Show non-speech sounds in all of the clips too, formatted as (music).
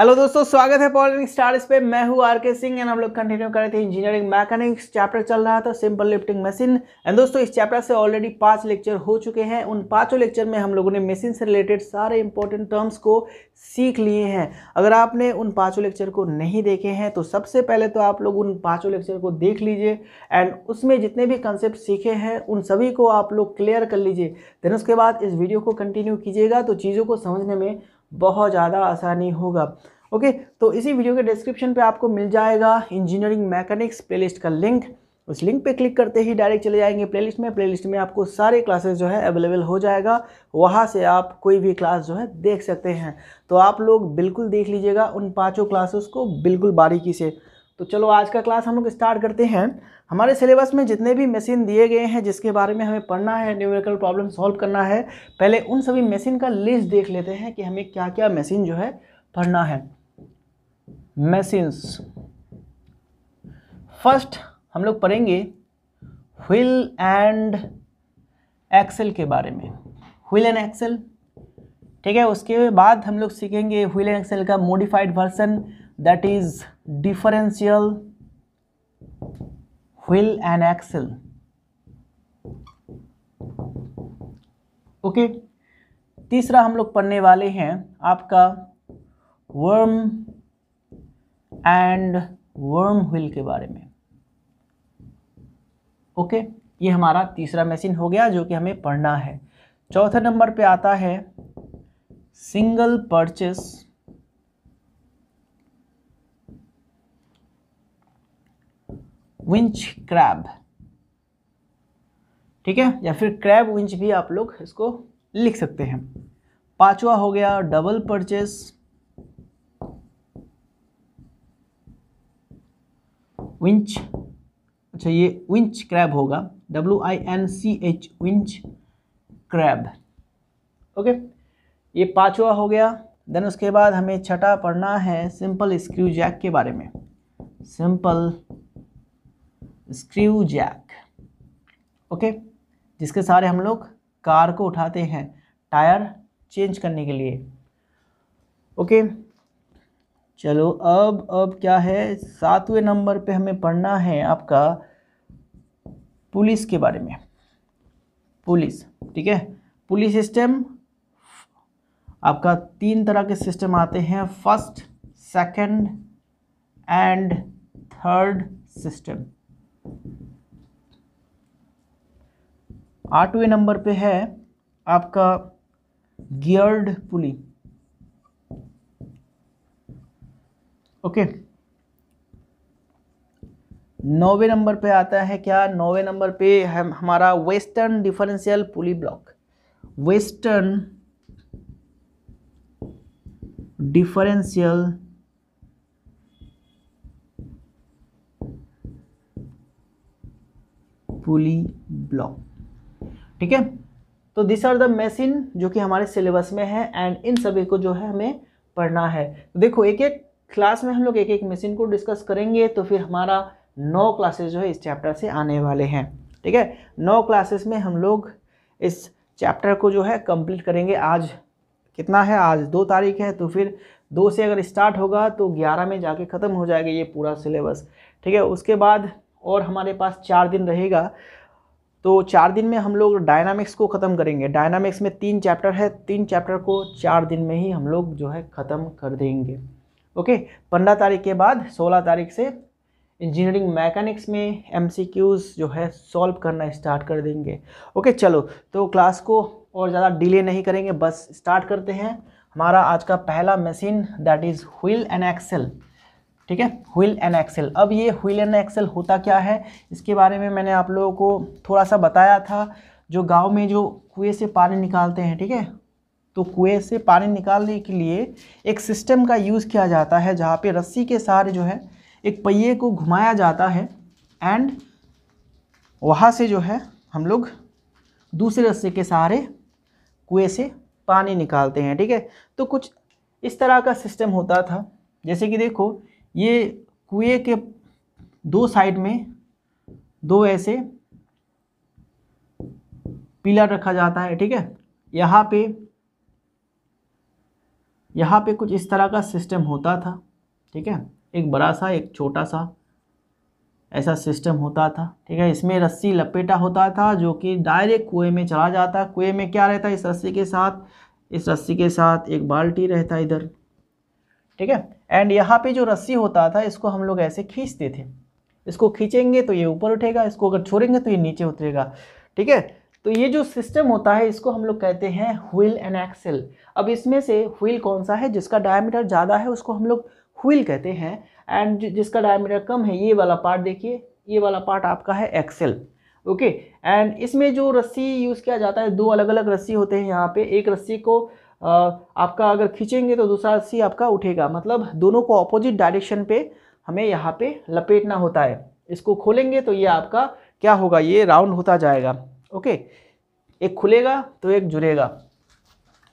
Hello दोस्तों स्वागत है पॉलिटिक स्टार्स पे मैं हूँ आर के सिंह एंड हम लोग कंटिन्यू कर रहे थे इंजीनियरिंग मैकेनिक्स चैप्टर चल रहा था सिंपल लिफ्टिंग मशीन एंड दोस्तों इस चैप्टर से ऑलरेडी पांच लेक्चर हो चुके हैं उन पांचों लेक्चर में हम लोगों ने मशीन से रिलेटेड सारे इंपॉर्टेंट टर्म्स को सीख लिए हैं अगर आपने उन पाँचों लेक्चर को नहीं देखे हैं तो सबसे पहले तो आप लोग उन पाँचों लेक्चर को देख लीजिए एंड उसमें जितने भी कंसेप्ट सीखे हैं उन सभी को आप लोग क्लियर कर लीजिए देन उसके बाद इस वीडियो को कंटिन्यू कीजिएगा तो चीज़ों को समझने में बहुत ज़्यादा आसानी होगा ओके तो इसी वीडियो के डिस्क्रिप्शन पे आपको मिल जाएगा इंजीनियरिंग मैकेनिक्स प्लेलिस्ट का लिंक उस लिंक पे क्लिक करते ही डायरेक्ट चले जाएंगे प्लेलिस्ट में प्लेलिस्ट में आपको सारे क्लासेस जो है अवेलेबल हो जाएगा वहाँ से आप कोई भी क्लास जो है देख सकते हैं तो आप लोग बिल्कुल देख लीजिएगा उन पाँचों क्लासेस को बिल्कुल बारीकी से तो चलो आज का क्लास हम लोग स्टार्ट करते हैं हमारे सिलेबस में जितने भी मशीन दिए गए हैं जिसके बारे में हमें पढ़ना है न्यूमेरिकल प्रॉब्लम सॉल्व करना है पहले उन सभी मशीन का लिस्ट देख लेते हैं कि हमें क्या क्या मशीन जो है पढ़ना है मशीन्स फर्स्ट हम लोग पढ़ेंगे व्हील एंड एक्सेल के बारे में व्हील एंड एक्सेल ठीक है उसके बाद हम लोग सीखेंगे व्हील एंड एक्सेल का modified version that is differential wheel and axle okay okay. तीसरा हम लोग पढ़ने वाले हैं आपका वर्म एंड वर्म व्हील के बारे में ओके okay. ये हमारा तीसरा मशीन हो गया जो कि हमें पढ़ना है चौथे नंबर पे आता है सिंगल परचेस विंच क्रैब ठीक है या फिर क्रैब विंच भी आप लोग इसको लिख सकते हैं पांचवा हो गया डबल परचेस विंच अच्छा ये विंच क्रैब होगा W I N C H winch crab okay ये पांचवा हो गया देन उसके बाद हमें छठा पढ़ना है सिंपल स्क्रू जैक के बारे में सिंपल स्क्रू जैक ओके जिसके सारे हम लोग कार को उठाते हैं टायर चेंज करने के लिए ओके चलो अब अब क्या है सातवें नंबर पे हमें पढ़ना है आपका पुलिस के बारे में पुलिस ठीक है पुलिस सिस्टम आपका तीन तरह के सिस्टम आते हैं first second and third system आठवें नंबर पे है आपका गियर्ड पुली ओके नौवे नंबर पे आता है क्या नौवे नंबर पे हम हमारा western differential pulley block western differential pulley block ठीक है तो दिस आर द मेसिन जो कि हमारे सिलेबस में है एंड इन सभी को जो है हमें पढ़ना है तो देखो एक एक क्लास में हम लोग एक एक मशीन को डिस्कस करेंगे तो फिर हमारा नौ क्लासेस जो है इस चैप्टर से आने वाले हैं ठीक है नौ क्लासेस में हम लोग इस चैप्टर को जो है कंप्लीट करेंगे आज कितना है आज दो तारीख है तो फिर दो से अगर स्टार्ट होगा तो ग्यारह में जाके ख़त्म हो जाएगा ये पूरा सिलेबस ठीक है उसके बाद और हमारे पास चार दिन रहेगा तो चार दिन में हम लोग डायनामिक्स को ख़त्म करेंगे डायनामिक्स में तीन चैप्टर है तीन चैप्टर को चार दिन में ही हम लोग जो है ख़त्म कर देंगे ओके पंद्रह तारीख के बाद सोलह तारीख से इंजीनियरिंग मैकेनिक्स में एम जो है सॉल्व करना स्टार्ट कर देंगे ओके चलो तो क्लास को और ज़्यादा डिले नहीं करेंगे बस स्टार्ट करते हैं हमारा आज का पहला machine that is wheel and axle ठीक है व्हील एंड एक्सेल अब ये व्हील एंड एक्सेल होता क्या है इसके बारे में मैंने आप लोगों को थोड़ा सा बताया था जो गांव में जो कुएं से पानी निकालते हैं ठीक है तो कुएं से पानी निकालने के लिए एक सिस्टम का यूज़ किया जाता है जहाँ पे रस्सी के सहारे जो है एक पहिए को घुमाया जाता है एंड वहाँ से जो है हम लोग दूसरे रस्सी के सहारे कुएं से पानी निकालते हैं ठीक है तो कुछ इस तरह का सिस्टम होता था जैसे कि देखो ये कुएं के दो साइड में दो ऐसे पिलर रखा जाता है ठीक है यहाँ पे यहाँ पे कुछ इस तरह का सिस्टम होता था ठीक है एक बड़ा सा एक छोटा सा ऐसा सिस्टम होता था ठीक है इसमें रस्सी लपेटा होता था जो कि डायरेक्ट कुएं में चला जाता है कुएं में क्या रहता है इस रस्सी के साथ इस रस्सी के साथ एक बाल्टी रहता इधर ठीक है एंड यहाँ पे जो रस्सी होता था इसको हम लोग ऐसे खींचते थे इसको खींचेंगे तो ये ऊपर उठेगा इसको अगर छोड़ेंगे तो ये नीचे उतरेगा ठीक है तो ये जो सिस्टम होता है इसको हम लोग कहते हैं व्हील एंड एक्सेल अब इसमें से व्हील कौन सा है जिसका डायमीटर ज़्यादा है उसको हम लोग व्हील कहते हैं एंड जिसका डायमीटर कम है ये वाला पार्ट देखिए ये वाला पार्ट आपका है एक्सेल ओके एंड इसमें जो रस्सी यूज़ किया जाता है दो अलग अलग रस्सी होते हैं यहाँ पे एक रस्सी को आपका अगर खींचेंगे तो दूसरा सी आपका उठेगा मतलब दोनों को अपोजिट डायरेक्शन पे हमें यहाँ पे लपेटना होता है इसको खोलेंगे तो ये आपका क्या होगा ये राउंड होता जाएगा ओके एक खुलेगा तो एक जुड़ेगा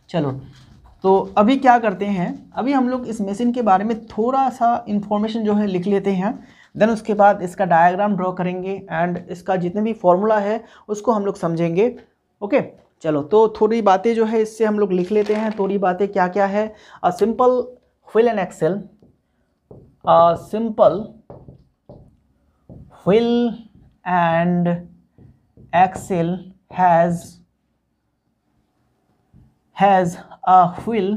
चलो तो अभी क्या करते हैं अभी हम लोग इस मशीन के बारे में थोड़ा सा इन्फॉर्मेशन जो है लिख लेते हैं देन उसके बाद इसका डायग्राम ड्रॉ करेंगे एंड इसका जितने भी फॉर्मूला है उसको हम लोग समझेंगे ओके okay? चलो तो थोड़ी बातें जो है इससे हम लोग लिख लेते हैं थोड़ी बातें क्या क्या है a simple wheel and axle a simple wheel and axle has has a wheel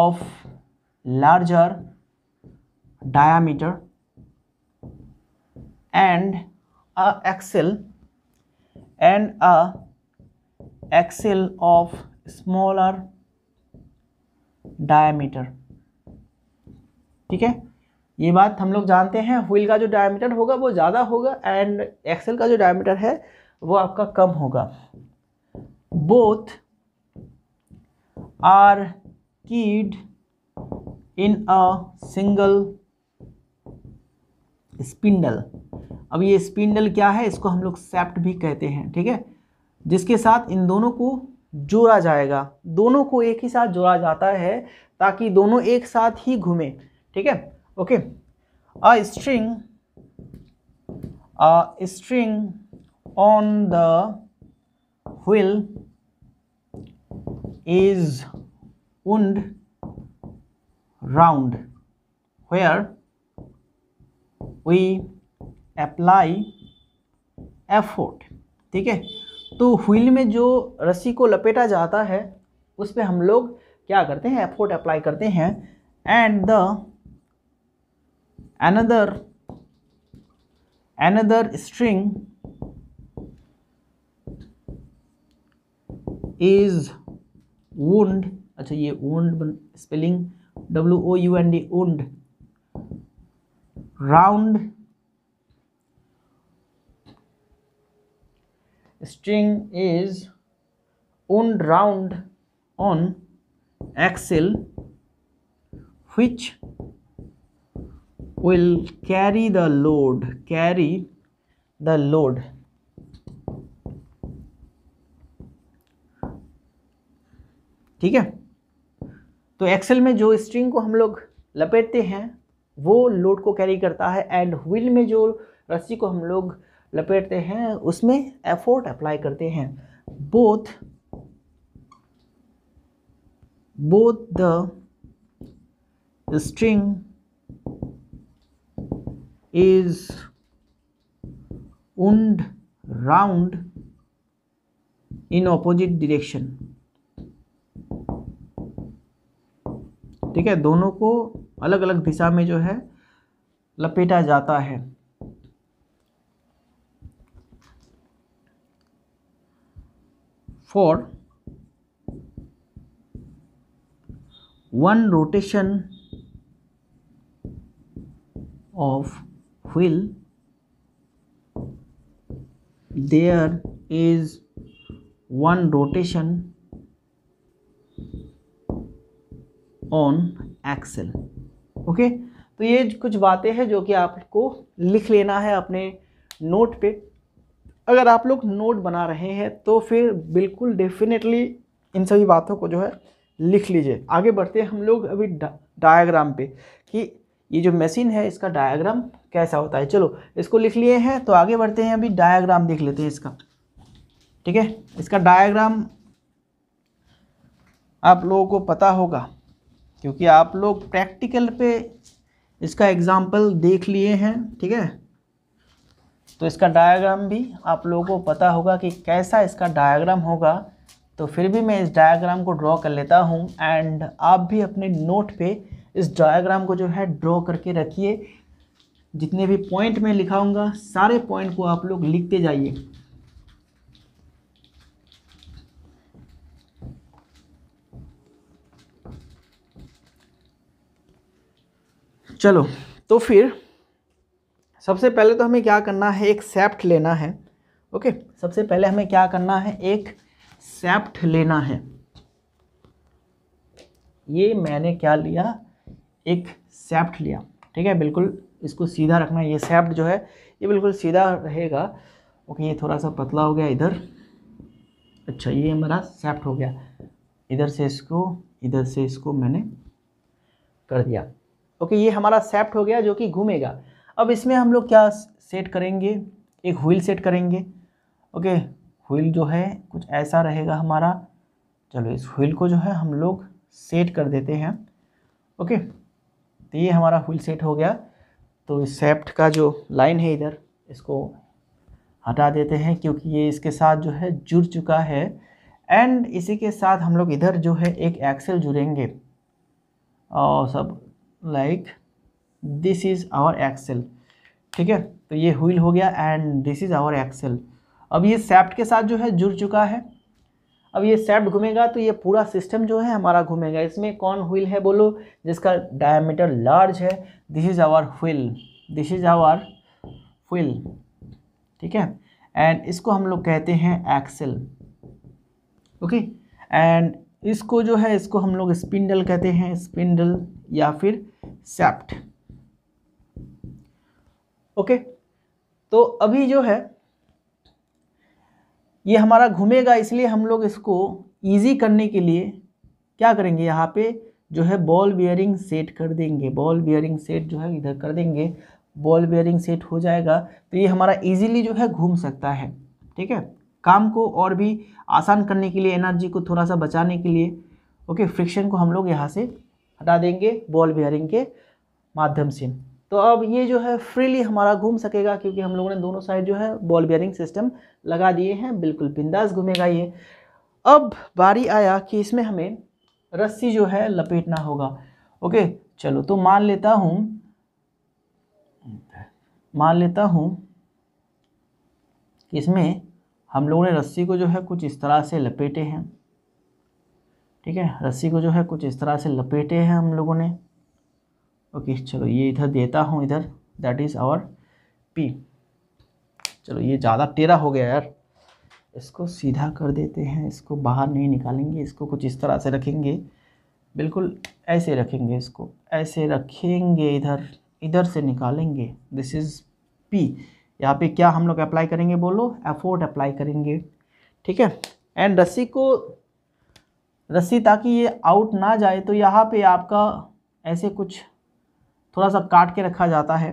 of larger diameter and a axle and a axle of smaller diameter ठीक है ये बात हम लोग जानते हैं व्हील का जो डायमीटर होगा वो ज़्यादा होगा एंड एक्सेल का जो डायमीटर है वो आपका कम होगा बोथ आर कीड इन अ सिंगल स्पिंडल अब ये स्पिंडल क्या है इसको हम लोग सेप्ट भी कहते हैं ठीक है जिसके साथ इन दोनों को जोड़ा जाएगा दोनों को एक ही साथ जोड़ा जाता है ताकि दोनों एक साथ ही घूमें ठीक है okay a string a string on the wheel is wound round where we apply effort ठीक है तो व्हील में जो रस्सी को लपेटा जाता है उस पर हम लोग क्या करते हैं एफोर्ट अप्लाई करते हैं and the another another string is wound अच्छा ये wound spelling W O U N D wound round string is wound round on axle which will carry the load carry the load ठीक है तो Excel में जो string को हम लोग लपेटते हैं वो लोड को कैरी करता है एंड व्हील में जो रस्सी को हम लोग लपेटते हैं उसमें एफोर्ट अप्लाई करते हैं both both the string is wound round in opposite direction ठीक है दोनों को अलग अलग दिशा में जो है लपेटा जाता है for one rotation of wheel there is one rotation on axle okay okay? तो ये कुछ बातें हैं जो कि आपको लिख लेना है अपने नोट पे अगर आप लोग नोट बना रहे हैं तो फिर बिल्कुल डेफिनेटली इन सभी बातों को जो है लिख लीजिए आगे बढ़ते हैं हम लोग अभी डा, डायग्राम पे कि ये जो मशीन है इसका डायग्राम कैसा होता है चलो इसको लिख लिए हैं तो आगे बढ़ते हैं अभी डायग्राम देख लेते हैं इसका ठीक है इसका डायग्राम आप लोगों को पता होगा क्योंकि आप लोग प्रैक्टिकल पे इसका एग्ज़ाम्पल देख लिए हैं ठीक है तो इसका डायग्राम भी आप लोगों को पता होगा कि कैसा इसका डायग्राम होगा तो फिर भी मैं इस डायग्राम को ड्रॉ कर लेता हूँ एंड आप भी अपने नोट पे इस डायग्राम को जो है ड्रॉ करके रखिए जितने भी पॉइंट मैं लिखाऊंगा सारे पॉइंट को आप लोग लिखते जाइए चलो तो फिर सबसे पहले तो हमें क्या करना है एक सेप्ट लेना है ओके सबसे पहले हमें क्या करना है एक सेप्ट लेना है ये मैंने क्या लिया एक सेप्ट लिया ठीक है बिल्कुल इसको सीधा रखना ये सेप्ट जो है ये बिल्कुल सीधा रहेगा ओके ये थोड़ा सा पतला हो गया इधर अच्छा ये हमारा सेप्ट हो गया इधर से इसको इधर से इसको मैंने कर दिया ओके ये हमारा सेप्ट हो गया जो कि घूमेगा अब इसमें हम लोग क्या सेट करेंगे एक व्हील सेट करेंगे ओके व्हील जो है कुछ ऐसा रहेगा हमारा चलो इस व्हील को जो है हम लोग सेट कर देते हैं ओके तो ये हमारा व्हील सेट हो गया तो इस सेफ्ट का जो लाइन है इधर इसको हटा देते हैं क्योंकि ये इसके साथ जो है जुड़ चुका है एंड इसी के साथ हम लोग इधर जो है एक एक्सेल जुड़ेंगे और सब like this is our axle ठीक है तो ये व्हील हो गया and this is our axle अब ये सेप्ट के साथ जो है जुड़ चुका है अब ये सेप्ट घूमेगा तो ये पूरा सिस्टम जो है हमारा घूमेगा इसमें कौन व्हील है बोलो जिसका डायमीटर लार्ज है this is our wheel this is our wheel ठीक है एंड इसको हम लोग कहते हैं एक्सेल ओके एंड इसको जो है इसको हम लोग स्पिंडल कहते हैं स्पिंडल या फिर सेप्ट ओके तो अभी जो है ये हमारा घूमेगा इसलिए हम लोग इसको इजी करने के लिए क्या करेंगे यहाँ पे जो है बॉल बियरिंग सेट कर देंगे बॉल बियरिंग सेट जो है इधर कर देंगे बॉल बियरिंग सेट हो जाएगा तो ये हमारा इजीली जो है घूम सकता है ठीक है काम को और भी आसान करने के लिए एनर्जी को थोड़ा सा बचाने के लिए ओके फ्रिक्शन को हम लोग यहाँ से हटा देंगे बॉल बियरिंग के माध्यम से तो अब ये जो है फ्रीली हमारा घूम सकेगा क्योंकि हम लोगों ने दोनों साइड जो है बॉल बियरिंग सिस्टम लगा दिए हैं बिल्कुल बिंदास घूमेगा ये अब बारी आया कि इसमें हमें रस्सी जो है लपेटना होगा ओके चलो तो मान लेता हूँ मान लेता हूँ कि इसमें हम लोगों ने रस्सी को जो है कुछ इस तरह से लपेटे हैं ठीक है रस्सी को जो है कुछ इस तरह से लपेटे हैं हम लोगों ने ओके चलो ये इधर देता हूँ इधर दैट इज़ आवर पी चलो ये ज़्यादा टेरा हो गया यार इसको सीधा कर देते हैं इसको बाहर नहीं निकालेंगे इसको कुछ इस तरह से रखेंगे बिल्कुल ऐसे रखेंगे इसको ऐसे रखेंगे इधर इधर से निकालेंगे दिस इज़ पी यहाँ पे क्या हम लोग अप्लाई करेंगे बोलो एफोर्ट अप्लाई करेंगे ठीक है एंड रस्सी को रस्सी ताकि ये आउट ना जाए तो यहाँ पे आपका ऐसे कुछ थोड़ा सा काट के रखा जाता है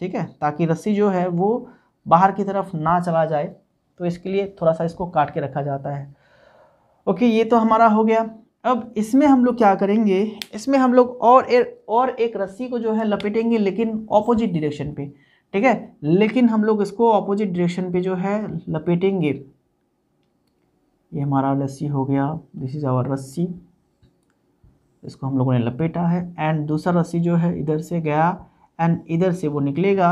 ठीक है ताकि रस्सी जो है वो बाहर की तरफ ना चला जाए तो इसके लिए थोड़ा सा इसको काट के रखा जाता है ओके ये तो हमारा हो गया अब इसमें हम लोग क्या करेंगे इसमें हम लोग और एक और एक रस्सी को जो है लपेटेंगे लेकिन ऑपोजिट डायरेक्शन पे ठीक है लेकिन हम लोग इसको ऑपोजिट डायरेक्शन पे जो है लपेटेंगे ये हमारा रस्सी हो गया दिस इज़ आवर रस्सी इसको हम लोगों ने लपेटा है एंड दूसरा रस्सी जो है इधर से गया एंड इधर से वो निकलेगा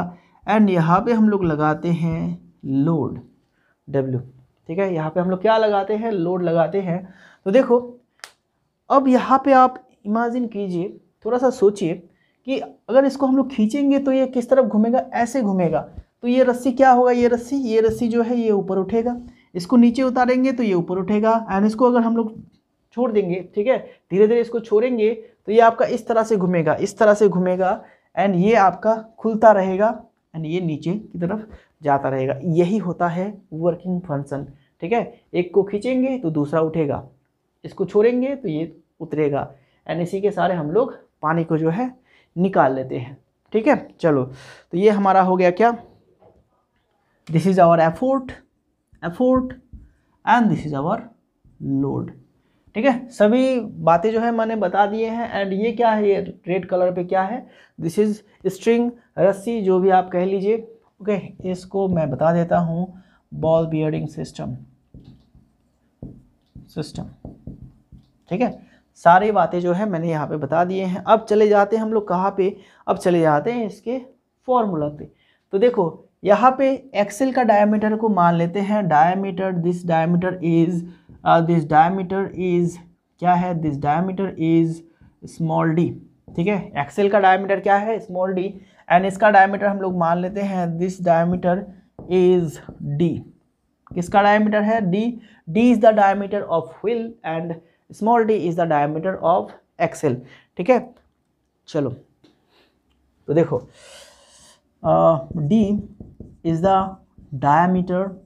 एंड यहाँ पे हम लोग लगाते हैं लोड डब्ल्यू ठीक है यहाँ पे हम लोग क्या लगाते हैं लोड लगाते हैं तो देखो अब यहाँ पे आप इमेजिन कीजिए थोड़ा सा सोचिए कि अगर इसको हम लोग खींचेंगे तो ये किस तरफ घूमेगा ऐसे घूमेगा तो ये रस्सी क्या होगा ये रस्सी ये रस्सी जो है ये ऊपर उठेगा इसको नीचे उतारेंगे तो ये ऊपर उठेगा एंड इसको अगर हम लोग छोड़ देंगे ठीक है धीरे धीरे इसको छोड़ेंगे तो ये आपका इस तरह से घूमेगा इस तरह से घूमेगा एंड ये आपका खुलता रहेगा एंड ये नीचे की तरफ जाता रहेगा यही होता है वर्किंग फंक्शन ठीक है एक को खींचेंगे तो दूसरा उठेगा इसको छोड़ेंगे तो ये उतरेगा एंड इसी के सारे हम लोग पानी को जो है निकाल लेते हैं ठीक है चलो तो ये हमारा हो गया क्या this is our effort effort and this is our load ठीक है सभी बातें जो है मैंने बता दिए हैं एंड ये क्या है ये रेड कलर पे क्या है दिस इज़ स्ट्रिंग रस्सी जो भी आप कह लीजिए ओके इसको मैं बता देता हूँ बॉल बियरिंग सिस्टम सिस्टम ठीक है सारी बातें जो है मैंने यहाँ पे बता दिए हैं अब चले जाते हैं हम लोग कहाँ पे अब चले जाते हैं इसके फॉर्मूला पे तो देखो यहाँ पे एक्सेल का डायमीटर को मान लेते हैं diameter this diameter is this diameter is क्या है this diameter is small D ठीक है एक्सेल का डायमीटर क्या है स्मॉल डी एंड इसका डायमीटर हम लोग मान लेते हैं दिस डायमीटर इज़ डी किसका डायमीटर है D D is the diameter of wheel and small D is the diameter of axle ठीक है चलो तो देखो D is the diameter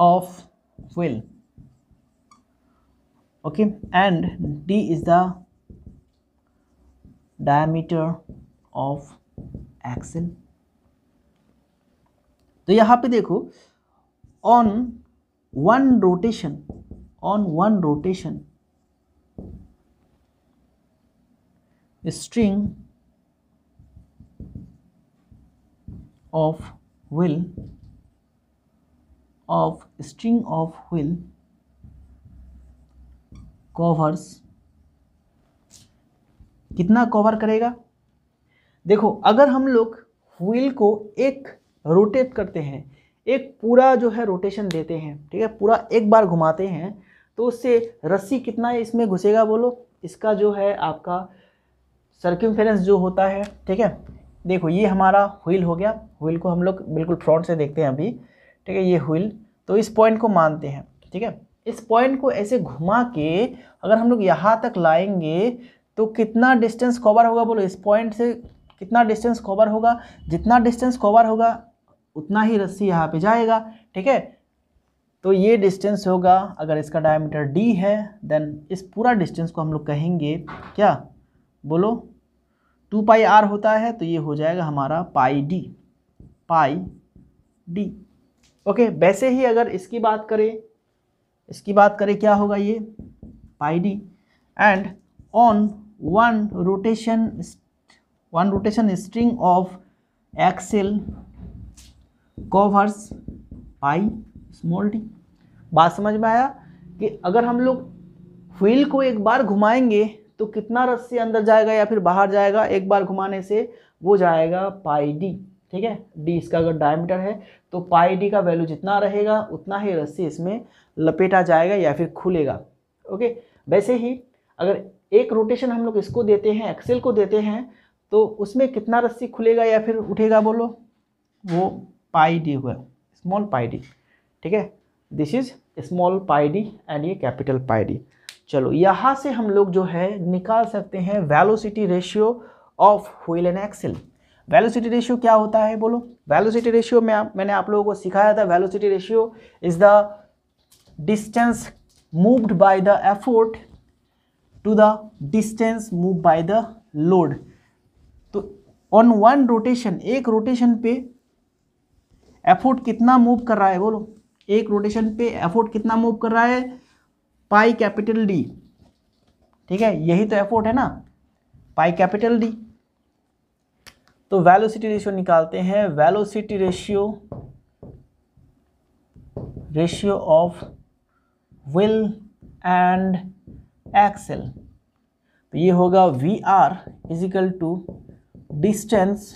of will okay and d is the diameter of axle तो यहां पे देखो on one rotation on one rotation string of will of string of wheel covers कितना कवर करेगा देखो अगर हम लोग व्हील को एक रोटेट करते हैं एक पूरा जो है रोटेशन देते हैं ठीक है पूरा एक बार घुमाते हैं तो उससे रस्सी कितना इसमें घुसेगा बोलो इसका जो है आपका सर्किमफेरेंस जो होता है ठीक है देखो ये हमारा व्हील हो गया व्हील को हम लोग बिल्कुल फ्रंट से देखते हैं अभी ठीक है ये व्हील तो इस पॉइंट को मानते हैं ठीक है इस पॉइंट को ऐसे घुमा के अगर हम लोग यहाँ तक लाएंगे तो कितना डिस्टेंस कवर होगा बोलो इस पॉइंट से कितना डिस्टेंस कवर होगा जितना डिस्टेंस कवर होगा उतना ही रस्सी यहाँ पे जाएगा ठीक है तो ये डिस्टेंस होगा अगर इसका डायमीटर डी है देन इस पूरा डिस्टेंस को हम लोग कहेंगे क्या बोलो टू पाई आर होता है तो ये हो जाएगा हमारा pi D pi D okay वैसे ही अगर इसकी बात करें इसकी बात करें क्या होगा ये pi D and on one rotation one rotation string of axle covers pi small D बात समझ में आया कि अगर हम लोग व्हील को एक बार घुमाएंगे तो कितना रस्सी अंदर जाएगा या फिर बाहर जाएगा एक बार घुमाने से वो जाएगा पाई डी ठीक है डी इसका अगर डायमीटर है तो पाई डी का वैल्यू जितना रहेगा उतना ही रस्सी इसमें लपेटा जाएगा या फिर खुलेगा ओके वैसे ही अगर एक रोटेशन हम लोग इसको देते हैं एक्सेल को देते हैं तो उसमें कितना रस्सी खुलेगा या फिर उठेगा बोलो वो पाई डी हुआ स्मॉल पाई डी ठीक है this is small pi D and ये कैपिटल पाई डी चलो यहाँ से हम लोग जो है निकाल सकते हैं velocity ratio of wheel and axle velocity ratio क्या होता है बोलो वेलोसिटी रेशियो में आप मैंने आप लोगों को सिखाया था velocity ratio is the distance moved by the effort to the distance move by the load तो ऑन वन रोटेशन एक रोटेशन पे एफोर्ट कितना मूव कर रहा है बोलो एक रोटेशन पे एफोर्ट कितना मूव कर रहा है पाई कैपिटल डी ठीक है यही तो एफोर्ट है ना पाई कैपिटल डी तो वेलोसिटी रेशियो निकालते हैं velocity ratio ratio of wheel and axle तो ये होगा V R equal to distance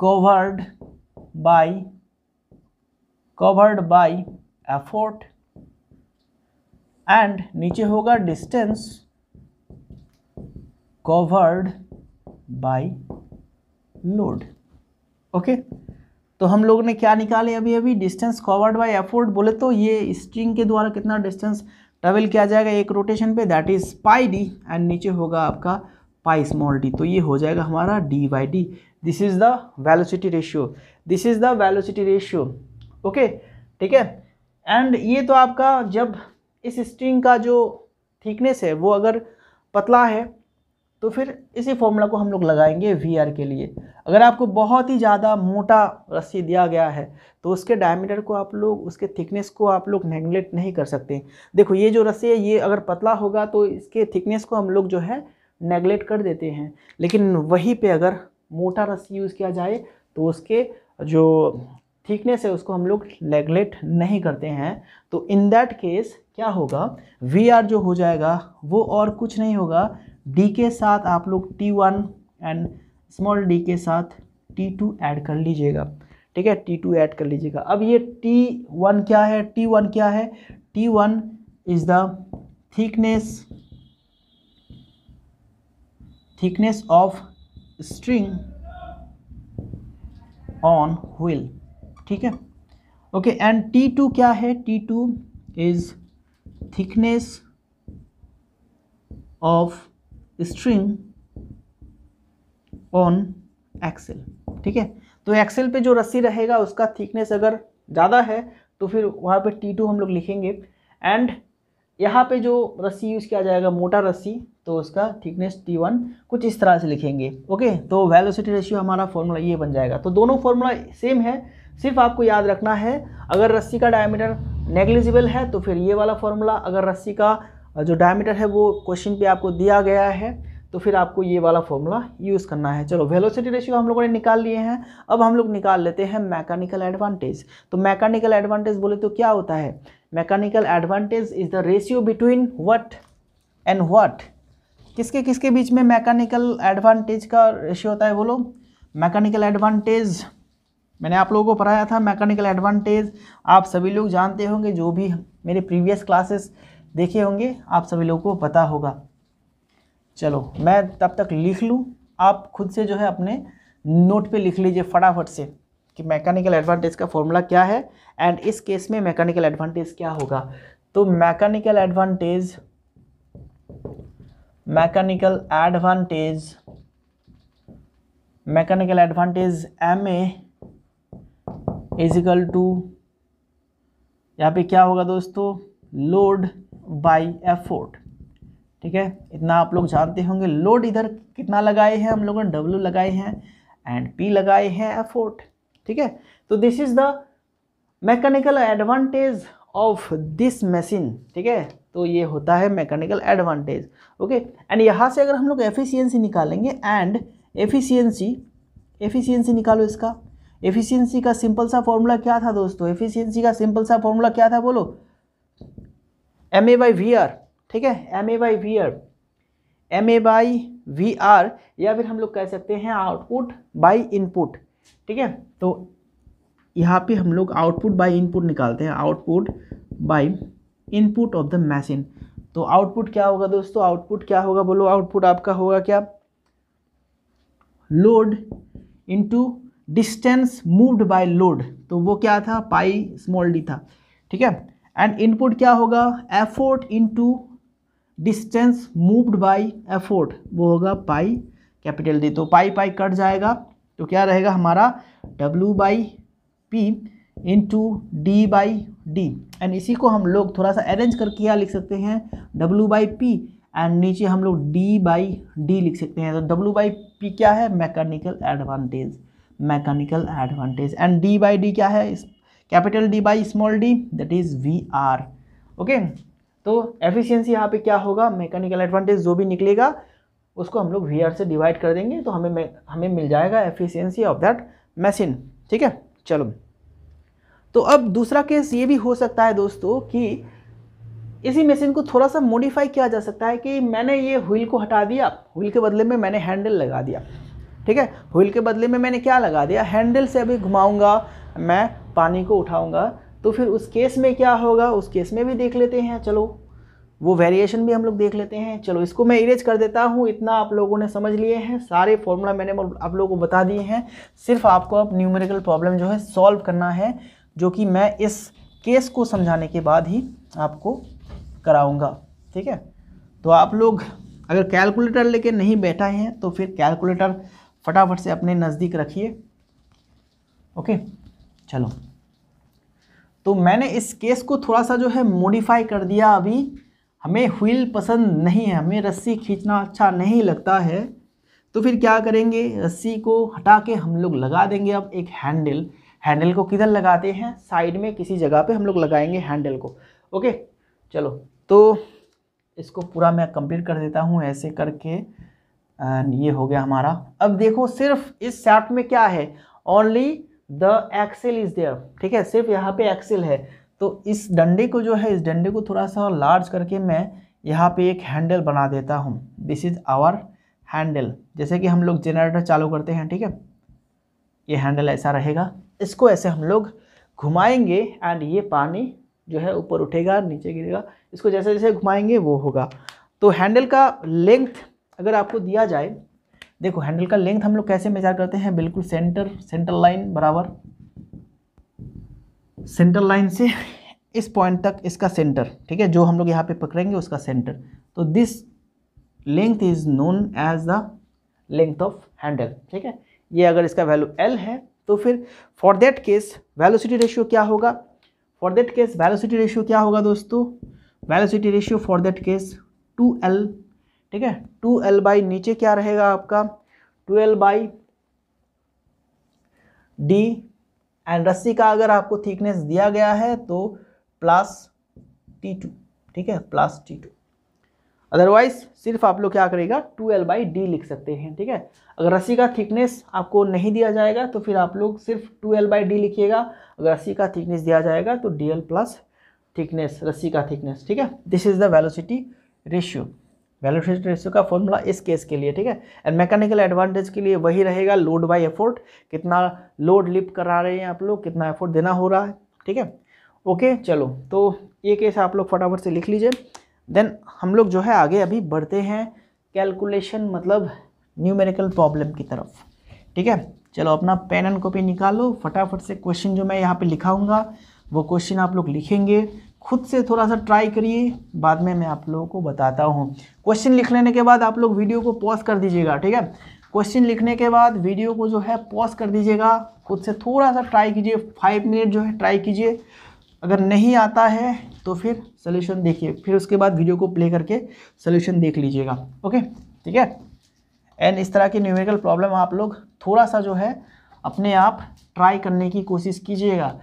covered by covered by effort and नीचे होगा distance covered by load okay तो हम लोग ने क्या निकाले अभी अभी डिस्टेंस कवर्ड बाई एफोर्ड बोले तो ये स्ट्रिंग के द्वारा कितना डिस्टेंस ट्रेवल किया जाएगा एक रोटेशन पे that is pi D and नीचे होगा आपका पाई स्मॉल डी तो ये हो जाएगा हमारा D by D this is the velocity ratio this is the velocity ratio okay ठीक है एंड ये तो आपका जब इस स्ट्रिंग का जो थिकनेस है वो अगर पतला है तो फिर इसी फॉर्मूला को हम लोग लगाएंगे वी आर के लिए अगर आपको बहुत ही ज़्यादा मोटा रस्सी दिया गया है तो उसके डायमीटर को आप लोग उसके थिकनेस को आप लोग नेगलेक्ट नहीं कर सकते देखो ये जो रस्सी है ये अगर पतला होगा तो इसके थिकनेस को हम लोग जो है नेगलेक्ट कर देते हैं लेकिन वहीं पर अगर मोटा रस्सी यूज़ किया जाए तो उसके जो थिकनेस है उसको हम लोग नेगलेक्ट नहीं करते हैं तो इन दैट केस क्या होगा वी आर जो हो जाएगा वो और कुछ नहीं होगा डी के साथ आप लोग T one and small D के साथ टी टू ऐड कर लीजिएगा ठीक है टी टू ऐड कर लीजिएगा अब ये टी वन क्या है टी वन क्या है T one is the thickness thickness of string on wheel ठीक है ओके एंड टी टू क्या है T two is thickness of string on axle ठीक है तो एक्सेल पे जो रस्सी रहेगा उसका थिकनेस अगर ज़्यादा है तो फिर वहाँ पे टी टू हम लोग लिखेंगे एंड यहाँ पे जो रस्सी यूज़ किया जाएगा मोटा रस्सी तो उसका थिकनेस टी वन कुछ इस तरह से लिखेंगे ओके तो वेलोसिटी रेशियो हमारा फॉर्मूला ये बन जाएगा तो दोनों फॉर्मूला सेम है सिर्फ आपको याद रखना है अगर रस्सी का डायमीटर नेग्लिजिबल है तो फिर ये वाला फॉर्मूला अगर रस्सी का जो डायमीटर है वो क्वेश्चन पे आपको दिया गया है तो फिर आपको ये वाला फॉर्मूला यूज़ करना है चलो वेलोसिटी रेशियो हम लोगों ने निकाल लिए हैं अब हम लोग निकाल लेते हैं मैकेनिकल एडवांटेज तो मैकेनिकल एडवांटेज बोले तो क्या होता है mechanical advantage is the ratio between what and what किसके किसके बीच में मैकेनिकल एडवांटेज का रेशियो होता है बोलो मैकेनिकल एडवांटेज मैंने आप लोगों को पढ़ाया था मैकेनिकल एडवांटेज आप सभी लोग जानते होंगे जो भी मेरे प्रीवियस क्लासेस देखे होंगे आप सभी लोगों को पता होगा चलो मैं तब तक लिख लूँ आप खुद से जो है अपने नोट पे लिख लीजिए फटाफट से कि मैकेनिकल एडवांटेज का फॉर्मूला क्या है एंड इस केस में मैकेनिकल एडवांटेज क्या होगा तो mechanical advantage mechanical advantage mechanical advantage M A equal to यहाँ पे क्या होगा दोस्तों लोड बाई एफोर्ट ठीक है इतना आप लोग जानते होंगे लोड इधर कितना लगाए हैं हम लोगों ने डब्ल्यू लगाए हैं एंड पी लगाए हैं एफोर्ट ठीक है तो this is the mechanical advantage of this machine ठीक है तो ये होता है मैकेनिकल एडवांटेज ओके एंड यहाँ से अगर हम लोग एफिशियंसी निकालेंगे एंड एफिशियंसी एफिशियंसी निकालो इसका एफिशियंसी का सिंपल सा फॉर्मूला क्या था दोस्तों एफिशियंसी का सिंपल सा फॉर्मूला क्या था बोलो M A by V R ठीक है M A by V R M A by V R या फिर हम लोग कह सकते हैं आउटपुट बाई इनपुट ठीक है तो यहाँ पे हम लोग आउटपुट बाई इनपुट निकालते हैं output by input of the machine तो आउटपुट क्या होगा दोस्तों आउटपुट क्या होगा बोलो आउटपुट आपका होगा क्या load into distance moved by load तो वो क्या था पाई स्मॉल डी था ठीक है एंड इनपुट क्या होगा effort into distance moved by effort वो होगा पाई कैपिटल डी तो पाई पाई कट जाएगा तो क्या रहेगा हमारा W by P into D by D and इसी को हम लोग थोड़ा सा अरेंज करके यहाँ लिख सकते हैं डब्ल्यू बाई पी एंड नीचे हम लोग डी बाई डी लिख सकते हैं तो डब्ल्यू बाई पी क्या है mechanical advantage mechanical advantage and D by D क्या है capital D by small D that is V R okay तो एफिशिएंसी यहाँ पे क्या होगा मैकेनिकल एडवांटेज जो भी निकलेगा उसको हम लोग वी आर से डिवाइड कर देंगे तो हमें हमें मिल जाएगा एफिशिएंसी ऑफ दैट मशीन ठीक है चलो तो अब दूसरा केस ये भी हो सकता है दोस्तों कि इसी मशीन को थोड़ा सा मॉडिफाई किया जा सकता है कि मैंने ये व्हील को हटा दिया व्हील के बदले में मैंने हैंडल लगा दिया ठीक है व्हील के बदले में मैंने क्या लगा दिया हैंडल से अभी घुमाऊंगा मैं पानी को उठाऊंगा तो फिर उस केस में क्या होगा उस केस में भी देख लेते हैं चलो वो वेरिएशन भी हम लोग देख लेते हैं चलो इसको मैं इरेज कर देता हूँ इतना आप लोगों ने समझ लिए हैं सारे फॉर्मूला मैंने आप लोगों को बता दिए हैं सिर्फ आपको अब न्यूमेरिकल प्रॉब्लम जो है सॉल्व करना है जो कि मैं इस केस को समझाने के बाद ही आपको कराऊंगा ठीक है तो आप लोग अगर कैलकुलेटर लेके नहीं बैठा हैं तो फिर कैलकुलेटर फटाफट से अपने नज़दीक रखिए ओके चलो तो मैंने इस केस को थोड़ा सा जो है मॉडिफाई कर दिया अभी हमें व्हील पसंद नहीं है हमें रस्सी खींचना अच्छा नहीं लगता है तो फिर क्या करेंगे रस्सी को हटा के हम लोग लगा देंगे अब एक हैंडल हैंडल को किधर लगाते हैं साइड में किसी जगह पे हम लोग लगाएंगे हैंडल को ओके चलो तो इसको पूरा मैं कंप्लीट कर देता हूँ ऐसे करके ये हो गया हमारा अब देखो सिर्फ इस सैप्ट में क्या है only the axle is there ठीक है सिर्फ यहाँ पे एक्सेल है तो इस डंडे को जो है इस डंडे को थोड़ा सा लार्ज करके मैं यहाँ पे एक हैंडल बना देता हूँ दिस इज़ आवर हैंडल जैसे कि हम लोग जनरेटर चालू करते हैं ठीक है ये हैंडल ऐसा रहेगा इसको ऐसे हम लोग घुमाएंगे एंड ये पानी जो है ऊपर उठेगा नीचे गिरेगा इसको जैसे जैसे घुमाएंगे वो होगा तो हैंडल का लेंथ अगर आपको दिया जाए देखो हैंडल का लेंथ हम लोग कैसे मेजर करते हैं बिल्कुल सेंटर सेंटर लाइन बराबर सेंटर लाइन से (laughs) इस पॉइंट तक इसका सेंटर ठीक है जो हम लोग यहाँ पे पकड़ेंगे उसका सेंटर तो this length is known as the length of handle ठीक है ये अगर इसका वैल्यू एल है तो फिर for that case velocity ratio क्या होगा for that case velocity ratio क्या होगा दोस्तों velocity ratio for that case two L ठीक है टू एल बाई नीचे क्या रहेगा आपका two L by D and रस्सी का अगर आपको थिकनेस दिया गया है तो प्लस टी टू ठीक है प्लस टी टू अदरवाइज सिर्फ आप लोग क्या करेगा टू एल बाई डी लिख सकते हैं ठीक है अगर रस्सी का थिकनेस आपको नहीं दिया जाएगा तो फिर आप लोग सिर्फ टू एल बाई डी लिखिएगा अगर रस्सी का थिकनेस दिया जाएगा तो डी एल प्लस थिकनेस रस्सी का थिकनेस ठीक है this is the velocity ratio velocity ratio का फॉर्मूला इस केस के लिए ठीक है एंड मैकेनिकल एडवांटेज के लिए वही रहेगा लोड बाय एफोर्ट कितना लोड लिफ्ट करा रहे हैं आप लोग कितना एफोर्ट देना हो रहा है ठीक है ओके चलो तो ये केस आप लोग फटाफट से लिख लीजिए देन हम लोग जो है आगे अभी बढ़ते हैं कैलकुलेशन मतलब न्यूमेरिकल प्रॉब्लम की तरफ ठीक है चलो अपना पेन एंड कॉपी निकालो फटाफट से क्वेश्चन जो मैं यहाँ पे लिखाऊंगा वो क्वेश्चन आप लोग लिखेंगे खुद से थोड़ा सा ट्राई करिए बाद में मैं आप लोगों को बताता हूँ क्वेश्चन लिख लेने के बाद आप लोग वीडियो को पॉज कर दीजिएगा ठीक है क्वेश्चन लिखने के बाद वीडियो को जो है पॉज कर दीजिएगा खुद से थोड़ा सा ट्राई कीजिए फाइव मिनट जो है ट्राई कीजिए अगर नहीं आता है तो फिर सोल्यूशन देखिए फिर उसके बाद वीडियो को प्ले करके सोल्यूशन देख लीजिएगा ओके ठीक है एंड इस तरह की न्यूमेरिकल प्रॉब्लम आप लोग थोड़ा सा जो है अपने आप ट्राई करने की कोशिश कीजिएगा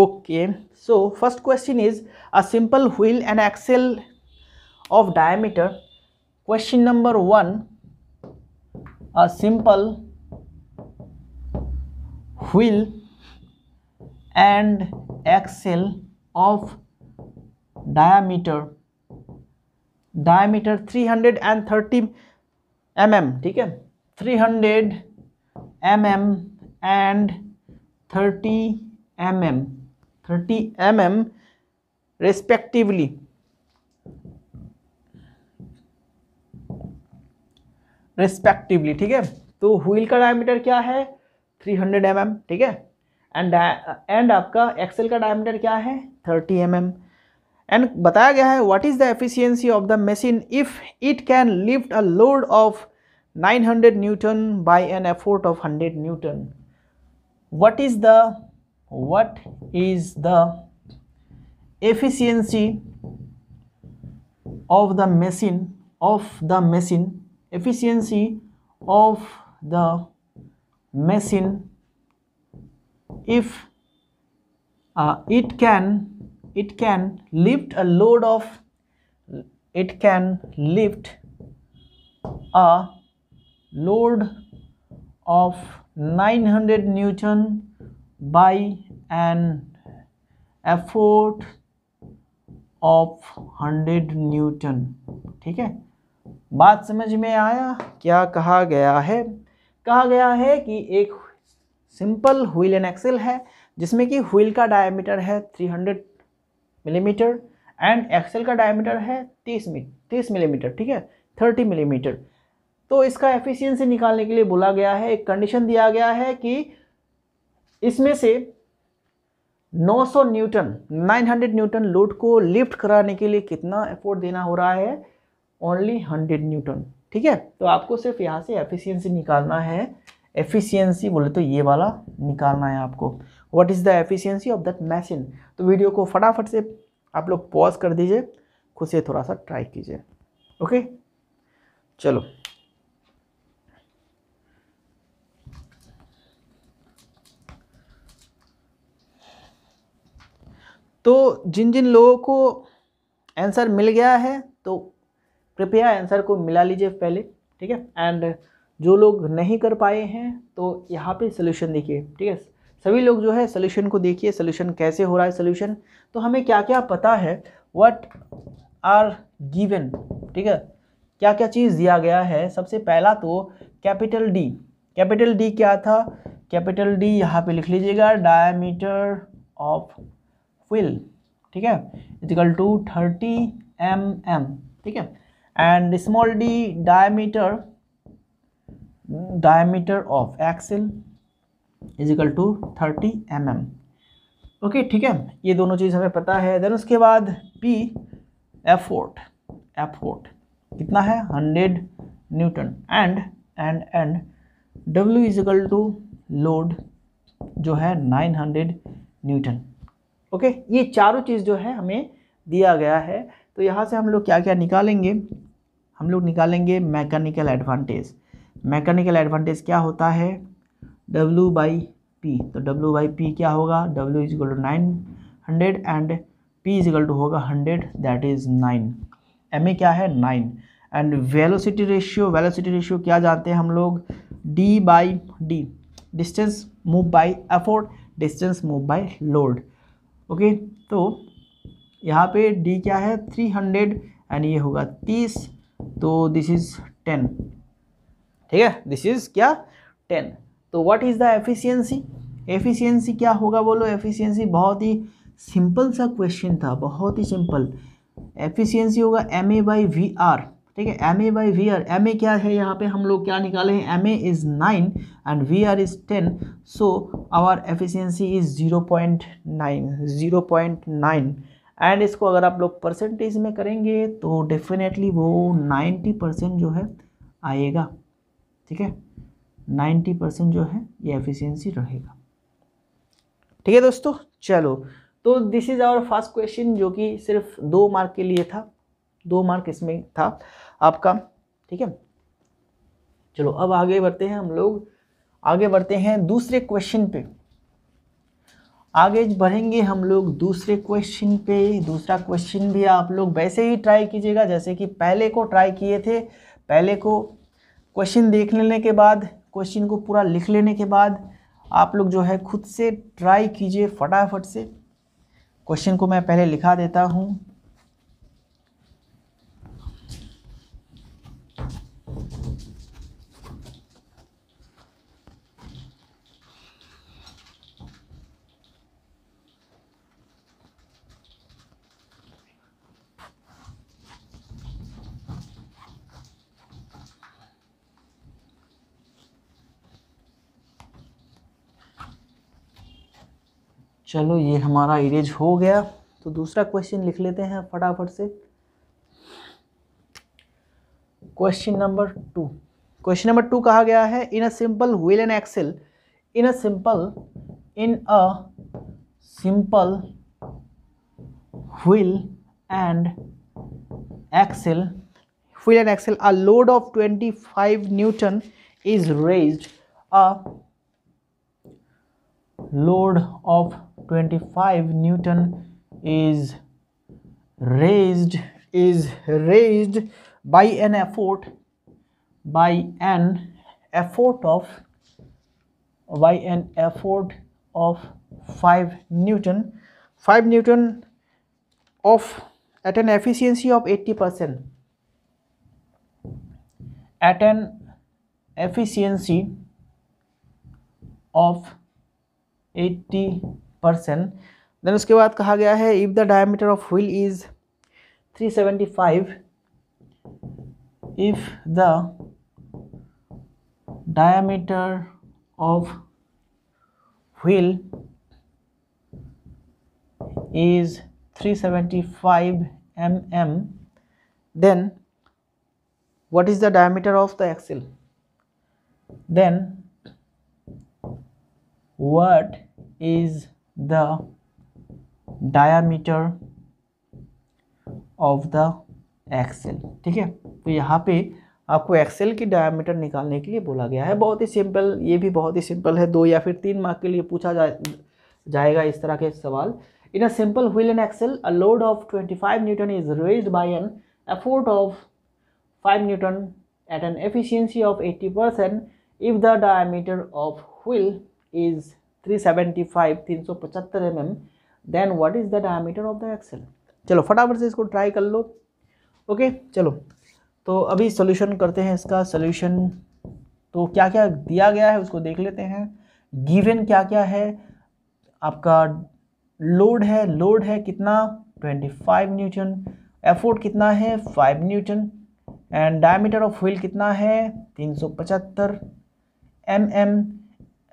okay so first question is a simple wheel and axle of diameter question number one a simple wheel and axle of diameter diameter 330 mm ठीक है 300 mm and 30 mm 30 M M respectively ठीक है तो wheel का diameter क्या है 300 hundred mm, ठीक है एंड एंड uh, आपका एक्सेल का डायमीटर क्या है 30 mm एंड बताया गया है what is the efficiency of the machine if it can lift a load of 900 newton by an effort of 100 newton what is the what is the efficiency of the machine of the machine efficiency of the machine if uh, it can it can lift a load of it can lift a load of 900 newton by an effort of hundred newton ठीक है बात समझ में आया क्या कहा गया है कहा गया है कि एक सिंपल व्हील एंड एक्सेल है जिसमें कि व्हील का डायमीटर है 300 मिलीमीटर एंड एक्सेल का डायमीटर है 30 मी 30 मिलीमीटर ठीक है 30 मिलीमीटर तो इसका एफिशिएंसी निकालने के लिए बोला गया है एक कंडीशन दिया गया है कि इसमें से 900 न्यूटन 900 न्यूटन लोड को लिफ्ट कराने के लिए कितना एफोर्ट देना हो रहा है ओनली 100 न्यूटन ठीक है तो आपको सिर्फ यहाँ से एफिशिएंसी निकालना है एफिशिएंसी बोले तो ये वाला निकालना है आपको what is the efficiency of that machine तो वीडियो को फटाफट से आप लोग पॉज कर दीजिए खुद से थोड़ा सा ट्राई कीजिए ओके चलो तो जिन जिन लोगों को आंसर मिल गया है तो कृपया आंसर को मिला लीजिए पहले ठीक है एंड जो लोग नहीं कर पाए हैं तो यहाँ पे सोल्यूशन देखिए ठीक है सभी लोग जो है सोल्यूशन को देखिए सोल्यूशन कैसे हो रहा है सोल्यूशन तो हमें क्या क्या पता है वट आर गिवन ठीक है क्या क्या चीज़ दिया गया है सबसे पहला तो कैपिटल डी कैपिटल डी क्या था कैपिटल डी यहाँ पे लिख लीजिएगा डायमीटर ऑफ क्विल ठीक है equal to thirty M M ठीक है and small D diameter diameter of axle equal to thirty M M okay ठीक है ये दोनों चीज़ हमें पता है देन उसके बाद पी एफोर्ट एफोर्ट कितना है hundred newton and and and W equal to load जो है नाइन हंड्रेड न्यूटन ओके ये चारों चीज़ जो है हमें दिया गया है तो यहाँ से हम लोग क्या क्या निकालेंगे हम लोग निकालेंगे मैकेनिकल एडवांटेज मैकेनिकल एडवांटेज क्या होता है डब्लू बाई पी तो डब्ल्यू बाई पी क्या होगा is equal to nine hundred and P equal to होगा hundred that is nine M A क्या है nine and velocity ratio velocity ratio क्या जानते हैं हम लोग D by D distance move by effort distance move by load okay तो यहाँ पे डी क्या है थ्री हंड्रेड एंड ये होगा तीस तो दिस इज टेन ठीक है दिस इज क्या टेन तो what is the efficiency efficiency क्या होगा बोलो एफिशिएंसी बहुत ही सिंपल सा क्वेश्चन था बहुत ही सिंपल एफिशिएंसी होगा M A by V R ठीक है M A by V R M A क्या है यहाँ पे हम लोग क्या निकाले हैं M A is nine and V R is ten so our efficiency is zero point nine zero point nine and इसको अगर आप लोग परसेंटेज में करेंगे तो डेफिनेटली वो नाइन्टी परसेंट जो है आएगा ठीक है नाइन्टी परसेंट जो है ये एफिशियंसी रहेगा ठीक है दोस्तों चलो तो this is our first question जो कि सिर्फ दो मार्क के लिए था दो मार्क इसमें था आपका ठीक है चलो अब आगे बढ़ते हैं हम लोग आगे बढ़ते हैं दूसरे क्वेश्चन पे आगे बढ़ेंगे हम लोग दूसरे क्वेश्चन पे दूसरा क्वेश्चन भी आप लोग वैसे ही ट्राई कीजिएगा जैसे कि पहले को ट्राई किए थे पहले को क्वेश्चन देख लेने के बाद क्वेश्चन को पूरा लिख लेने के बाद आप लोग जो है खुद से ट्राई कीजिए फटाफट से क्वेश्चन को मैं पहले लिखा देता हूँ चलो ये हमारा इरेज हो गया तो दूसरा क्वेश्चन लिख लेते हैं फटाफट से question number two question number two कहा गया है in a simple wheel and axle in a simple in a simple wheel and axle wheel and axle a load of 25 newton is raised a load of 25 newton is raised is raised by an effort by an effort of by an effort of 5 newton 5 newton of at an efficiency of 80 percent at an efficiency of 80 percent then उसके बाद कहा गया है if the diameter of wheel is 375 if the diameter of wheel is 375 mm then what is the diameter of the axle then what is the diameter of the axle ठीक है तो यहाँ पे आपको एक्सेल की डायमीटर निकालने के लिए बोला गया है बहुत ही सिंपल ये भी बहुत ही सिंपल है दो या फिर तीन मार्क के लिए पूछा जा, जाएगा इस तरह के सवाल in a simple wheel and axle a load of 25 newton is raise by an effort of five newton at an efficiency of eighty percent if the diameter of wheel is 375 M M then what is the diameter of the axle चलो फटाफट से इसको try कर लो okay चलो तो अभी solution करते हैं इसका सोल्यूशन तो क्या क्या दिया गया है उसको देख लेते हैं गिवन क्या क्या है आपका लोड है लोड है कितना 25 न्यूटन एफोर्ड कितना है 5 newton and diameter of wheel कितना है 375 सौ एम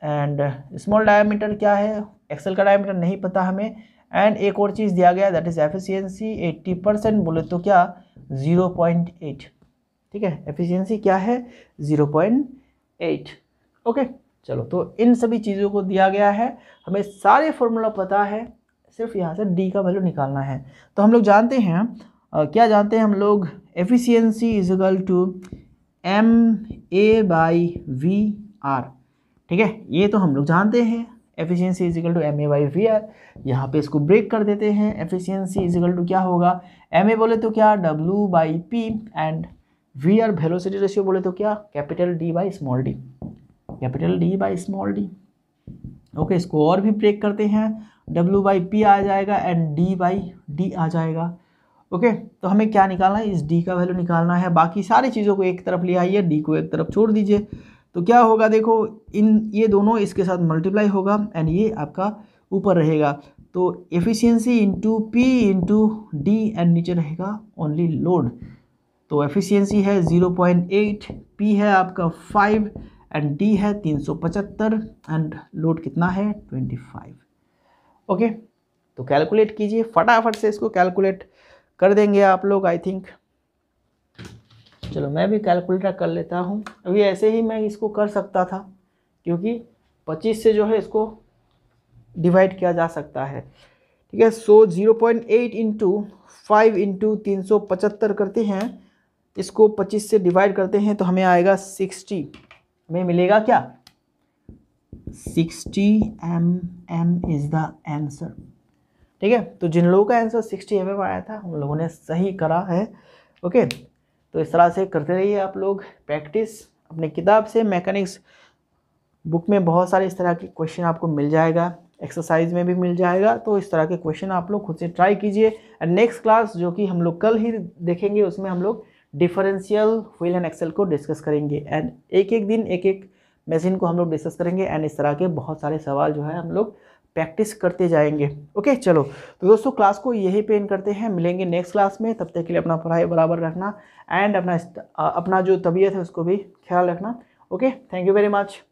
एंड स्मॉल डायामीटर क्या है एक्सेल का डायामीटर नहीं पता हमें एंड एक और चीज़ दिया गया दैट इज़ एफिशिएंसी 80 परसेंट बोले तो क्या 0.8 ठीक है एफिशिएंसी क्या है 0.8 ओके चलो तो इन सभी चीज़ों को दिया गया है हमें सारे फॉर्मूला पता है सिर्फ यहाँ से डी का वैल्यू निकालना है तो हम लोग जानते हैं आ, क्या जानते हैं हम लोग efficiency equal to M A by V R ठीक है ये तो हम लोग जानते हैं efficiency equal to M A by V R यहाँ पर इसको ब्रेक कर देते हैं एफिशियंसी इजिकल टू क्या होगा एम ए बोले तो क्या W by P and V R velocity ratio बोले तो क्या capital D by small D capital D by small D okay इसको और भी ब्रेक करते हैं डब्ल्यू बाई पी आ जाएगा एंड डी बाई डी आ जाएगा ओके okay, तो हमें क्या निकालना है इस डी का वैल्यू निकालना है बाकी सारी चीज़ों को एक तरफ ले आइए डी को एक तरफ छोड़ दीजिए तो क्या होगा देखो इन ये दोनों इसके साथ मल्टीप्लाई होगा एंड ये आपका ऊपर रहेगा तो efficiency into P into D and नीचे रहेगा ओनली लोड तो एफिशिएंसी है ज़ीरो पॉइंट एट पी है आपका फाइव एंड डी है तीन सौ पचहत्तर एंड लोड कितना है ट्वेंटी फाइव ओके तो कैलकुलेट कीजिए फटाफट से इसको कैलकुलेट कर देंगे आप लोग आई थिंक चलो मैं भी कैलकुलेटर कर लेता हूँ अभी ऐसे ही मैं इसको कर सकता था क्योंकि पच्चीस से जो है इसको डिवाइड किया जा सकता है ठीक है so zero point eight into five into तीन सौ पचहत्तर करते हैं इसको पच्चीस से डिवाइड करते हैं तो हमें आएगा सिक्सटी में मिलेगा क्या sixty M M is the answer ठीक है तो जिन लोगों का आंसर सिक्सटी एम एम आया था उन लोगों ने सही करा है ओके तो इस तरह से करते रहिए आप लोग प्रैक्टिस अपने किताब से मैकेनिक्स बुक में बहुत सारे इस तरह के क्वेश्चन आपको मिल जाएगा एक्सरसाइज में भी मिल जाएगा तो इस तरह के क्वेश्चन आप लोग खुद से ट्राई कीजिए एंड नेक्स्ट क्लास जो कि हम लोग कल ही देखेंगे उसमें हम लोग डिफरेंशियल व्हील एंड एक्सेल को डिस्कस करेंगे एंड एक एक दिन एक एक मशीन को हम लोग डिस्कस करेंगे एंड इस तरह के बहुत सारे सवाल जो है हम लोग प्रैक्टिस करते जाएंगे ओके चलो तो दोस्तों क्लास को यही पेन करते हैं मिलेंगे नेक्स्ट क्लास में तब तक के लिए अपना पढ़ाई बराबर रखना एंड अपना अपना जो तबीयत है उसको भी ख्याल रखना okay thank you very much